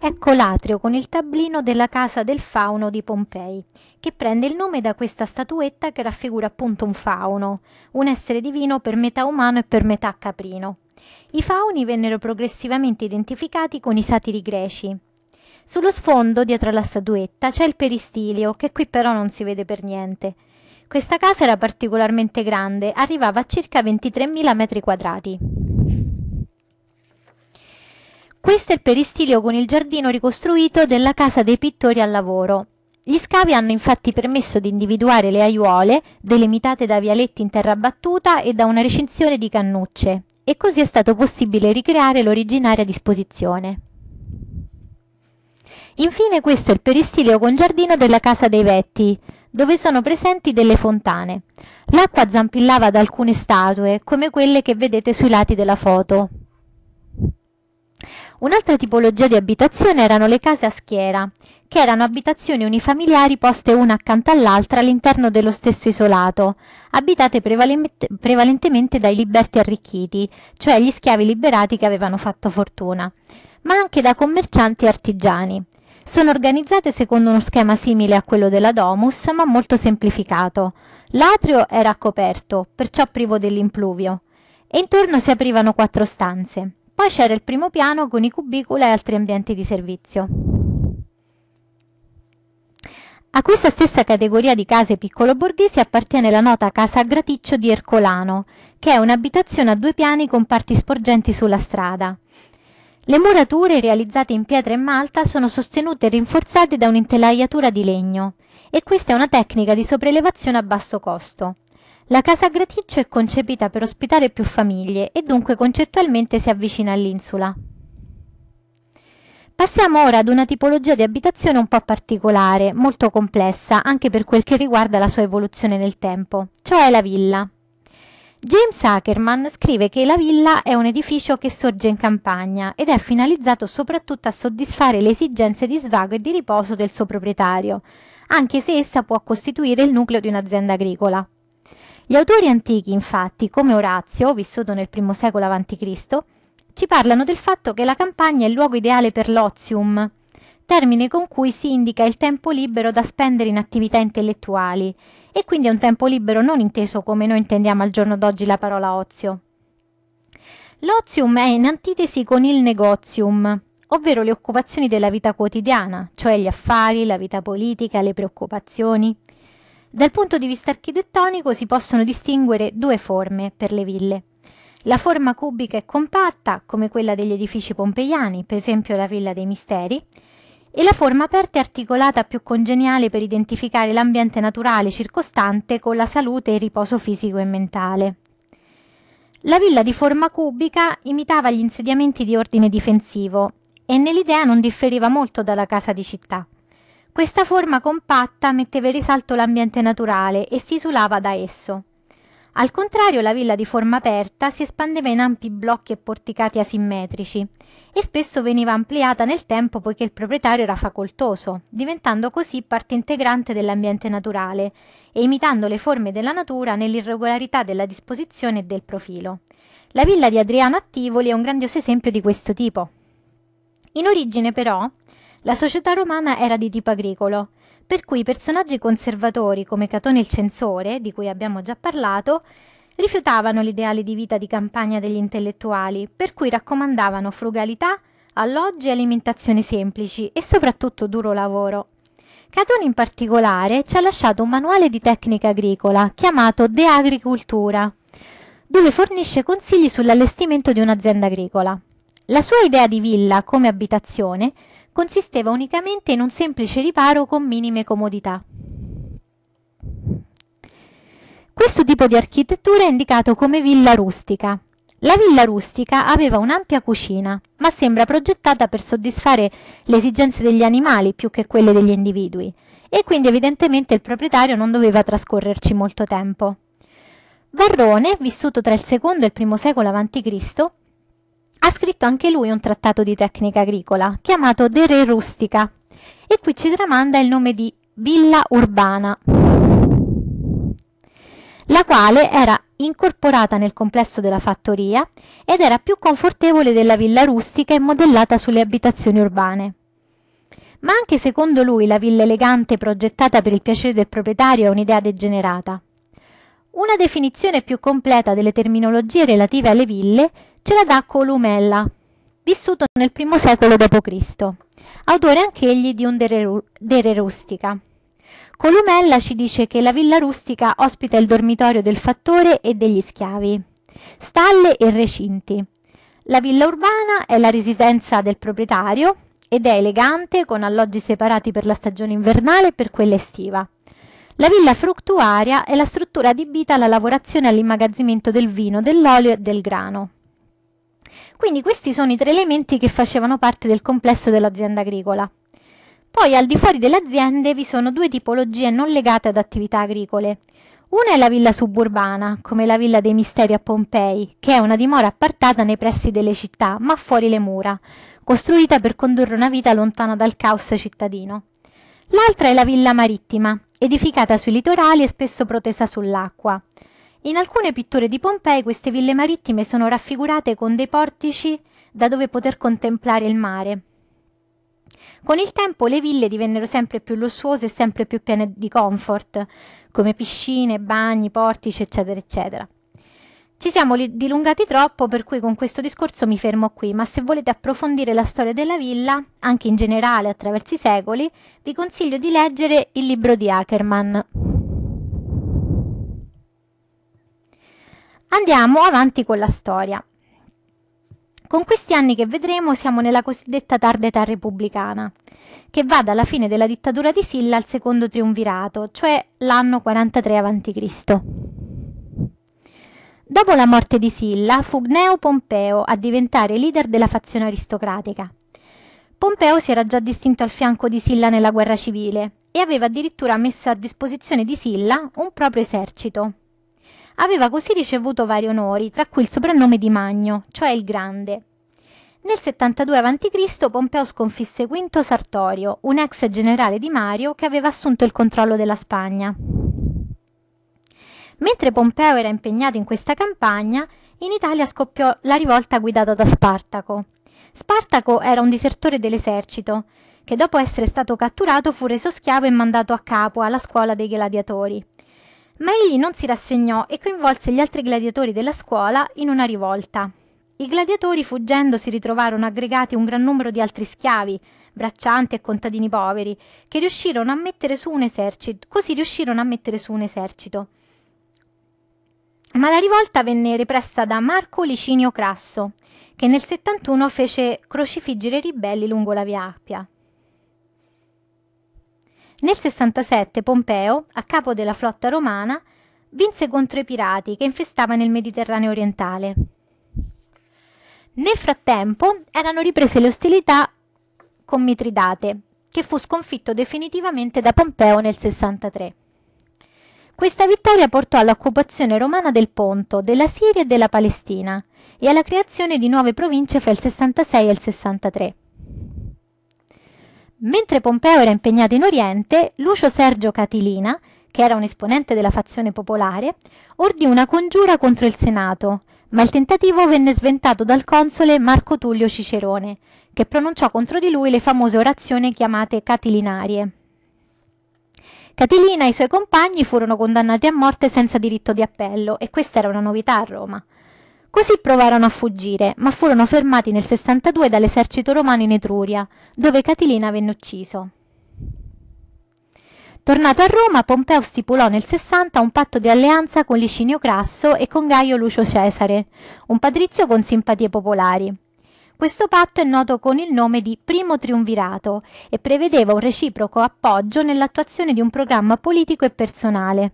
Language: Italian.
Ecco l'atrio con il tablino della casa del fauno di Pompei, che prende il nome da questa statuetta che raffigura appunto un fauno, un essere divino per metà umano e per metà caprino. I fauni vennero progressivamente identificati con i satiri greci. Sullo sfondo, dietro alla statuetta, c'è il peristilio, che qui però non si vede per niente. Questa casa era particolarmente grande, arrivava a circa 23.000 metri quadrati. Questo è il peristilio con il giardino ricostruito della casa dei pittori al lavoro. Gli scavi hanno infatti permesso di individuare le aiuole, delimitate da vialetti in terra battuta e da una recinzione di cannucce, e così è stato possibile ricreare l'originaria disposizione. Infine questo è il peristilio con giardino della Casa dei Vetti, dove sono presenti delle fontane. L'acqua zampillava da alcune statue, come quelle che vedete sui lati della foto. Un'altra tipologia di abitazione erano le case a schiera, che erano abitazioni unifamiliari poste una accanto all'altra all'interno dello stesso isolato, abitate prevalentemente dai liberti arricchiti, cioè gli schiavi liberati che avevano fatto fortuna, ma anche da commercianti e artigiani. Sono organizzate secondo uno schema simile a quello della Domus, ma molto semplificato. L'atrio era coperto, perciò privo dell'impluvio, e intorno si aprivano quattro stanze. Poi c'era il primo piano con i cubicoli e altri ambienti di servizio. A questa stessa categoria di case piccolo-borghesi appartiene la nota Casa a Graticcio di Ercolano, che è un'abitazione a due piani con parti sporgenti sulla strada. Le murature realizzate in pietra e malta sono sostenute e rinforzate da un'intelaiatura di legno e questa è una tecnica di sopraelevazione a basso costo. La casa Graticcio è concepita per ospitare più famiglie e dunque concettualmente si avvicina all'insula. Passiamo ora ad una tipologia di abitazione un po' particolare, molto complessa anche per quel che riguarda la sua evoluzione nel tempo, cioè la villa. James Ackerman scrive che la villa è un edificio che sorge in campagna ed è finalizzato soprattutto a soddisfare le esigenze di svago e di riposo del suo proprietario, anche se essa può costituire il nucleo di un'azienda agricola. Gli autori antichi, infatti, come Orazio, vissuto nel I secolo a.C., ci parlano del fatto che la campagna è il luogo ideale per l'ozium, termine con cui si indica il tempo libero da spendere in attività intellettuali, e quindi è un tempo libero non inteso come noi intendiamo al giorno d'oggi la parola ozio. L'ozium è in antitesi con il negozium, ovvero le occupazioni della vita quotidiana, cioè gli affari, la vita politica, le preoccupazioni. Dal punto di vista architettonico si possono distinguere due forme per le ville. La forma cubica e compatta, come quella degli edifici pompeiani, per esempio la Villa dei Misteri, e la forma aperta e articolata più congeniale per identificare l'ambiente naturale circostante con la salute e il riposo fisico e mentale. La villa di forma cubica imitava gli insediamenti di ordine difensivo e nell'idea non differiva molto dalla casa di città. Questa forma compatta metteva in risalto l'ambiente naturale e si isolava da esso. Al contrario, la villa di forma aperta si espandeva in ampi blocchi e porticati asimmetrici e spesso veniva ampliata nel tempo poiché il proprietario era facoltoso, diventando così parte integrante dell'ambiente naturale e imitando le forme della natura nell'irregolarità della disposizione e del profilo. La villa di Adriano a Tivoli è un grandioso esempio di questo tipo. In origine però la società romana era di tipo agricolo, per cui personaggi conservatori come Catone il censore, di cui abbiamo già parlato, rifiutavano l'ideale di vita di campagna degli intellettuali, per cui raccomandavano frugalità, alloggi e alimentazione semplici e soprattutto duro lavoro. Catone in particolare ci ha lasciato un manuale di tecnica agricola chiamato De Agricultura, dove fornisce consigli sull'allestimento di un'azienda agricola. La sua idea di villa come abitazione consisteva unicamente in un semplice riparo con minime comodità. Questo tipo di architettura è indicato come villa rustica. La villa rustica aveva un'ampia cucina, ma sembra progettata per soddisfare le esigenze degli animali più che quelle degli individui, e quindi evidentemente il proprietario non doveva trascorrerci molto tempo. Varrone, vissuto tra il secondo e il primo secolo a.C., ha scritto anche lui un trattato di tecnica agricola chiamato De Re Rustica e qui ci tramanda il nome di Villa Urbana, la quale era incorporata nel complesso della fattoria ed era più confortevole della villa rustica e modellata sulle abitazioni urbane. Ma anche secondo lui la villa elegante progettata per il piacere del proprietario è un'idea degenerata. Una definizione più completa delle terminologie relative alle ville ce la dà Columella, vissuto nel I secolo d.C., autore anch'egli di un dere, dere rustica. Columella ci dice che la villa rustica ospita il dormitorio del fattore e degli schiavi, stalle e recinti. La villa urbana è la residenza del proprietario ed è elegante con alloggi separati per la stagione invernale e per quella estiva. La villa fruttuaria è la struttura adibita alla lavorazione e all'immagazzimento del vino, dell'olio e del grano. Quindi questi sono i tre elementi che facevano parte del complesso dell'azienda agricola. Poi al di fuori delle aziende vi sono due tipologie non legate ad attività agricole. Una è la villa suburbana, come la villa dei misteri a Pompei, che è una dimora appartata nei pressi delle città, ma fuori le mura, costruita per condurre una vita lontana dal caos cittadino. L'altra è la villa marittima, edificata sui litorali e spesso protesa sull'acqua. In alcune pitture di Pompei queste ville marittime sono raffigurate con dei portici da dove poter contemplare il mare. Con il tempo le ville divennero sempre più lussuose e sempre più piene di comfort, come piscine, bagni, portici, eccetera, eccetera. Ci siamo dilungati troppo, per cui con questo discorso mi fermo qui, ma se volete approfondire la storia della villa, anche in generale attraverso i secoli, vi consiglio di leggere il libro di Ackerman. Andiamo avanti con la storia. Con questi anni che vedremo siamo nella cosiddetta tarda età repubblicana, che va dalla fine della dittatura di Silla al secondo triunvirato, cioè l'anno 43 a.C. Dopo la morte di Silla fu Gneo Pompeo a diventare leader della fazione aristocratica. Pompeo si era già distinto al fianco di Silla nella guerra civile e aveva addirittura messo a disposizione di Silla un proprio esercito. Aveva così ricevuto vari onori, tra cui il soprannome di Magno, cioè il Grande. Nel 72 a.C. Pompeo sconfisse Quinto Sartorio, un ex generale di Mario che aveva assunto il controllo della Spagna. Mentre Pompeo era impegnato in questa campagna, in Italia scoppiò la rivolta guidata da Spartaco. Spartaco era un disertore dell'esercito, che dopo essere stato catturato fu reso schiavo e mandato a capo alla scuola dei gladiatori. Ma egli non si rassegnò e coinvolse gli altri gladiatori della scuola in una rivolta. I gladiatori fuggendo si ritrovarono aggregati un gran numero di altri schiavi, braccianti e contadini poveri, che riuscirono a mettere su un esercito, così riuscirono a mettere su un esercito. Ma la rivolta venne repressa da Marco Licinio Crasso, che nel 71 fece crocifiggere i ribelli lungo la via Appia. Nel 67 Pompeo, a capo della flotta romana, vinse contro i pirati che infestavano il Mediterraneo orientale. Nel frattempo erano riprese le ostilità con Mitridate, che fu sconfitto definitivamente da Pompeo nel 63. Questa vittoria portò all'occupazione romana del Ponto, della Siria e della Palestina e alla creazione di nuove province fra il 66 e il 63. Mentre Pompeo era impegnato in Oriente, Lucio Sergio Catilina, che era un esponente della fazione popolare, ordì una congiura contro il Senato, ma il tentativo venne sventato dal console Marco Tullio Cicerone, che pronunciò contro di lui le famose orazioni chiamate catilinarie. Catilina e i suoi compagni furono condannati a morte senza diritto di appello e questa era una novità a Roma. Così provarono a fuggire, ma furono fermati nel 62 dall'esercito romano in Etruria, dove Catilina venne ucciso. Tornato a Roma, Pompeo stipulò nel 60 un patto di alleanza con Licinio Crasso e con Gaio Lucio Cesare, un patrizio con simpatie popolari. Questo patto è noto con il nome di Primo Triunvirato e prevedeva un reciproco appoggio nell'attuazione di un programma politico e personale.